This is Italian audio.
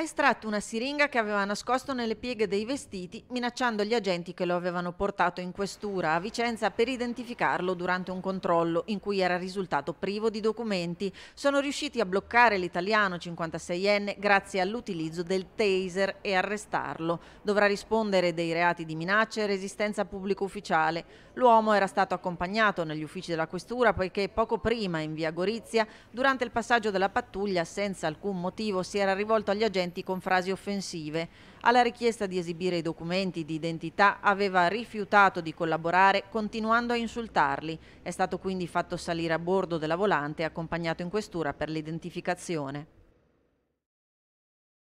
ha estratto una siringa che aveva nascosto nelle pieghe dei vestiti, minacciando gli agenti che lo avevano portato in questura a Vicenza per identificarlo durante un controllo in cui era risultato privo di documenti. Sono riusciti a bloccare l'italiano 56enne grazie all'utilizzo del taser e arrestarlo. Dovrà rispondere dei reati di minacce e resistenza pubblico ufficiale. L'uomo era stato accompagnato negli uffici della questura poiché poco prima in via Gorizia, durante il passaggio della pattuglia, senza alcun motivo, si era rivolto agli agenti documenti con frasi offensive. Alla richiesta di esibire i documenti di identità aveva rifiutato di collaborare continuando a insultarli. È stato quindi fatto salire a bordo della volante e accompagnato in questura per l'identificazione.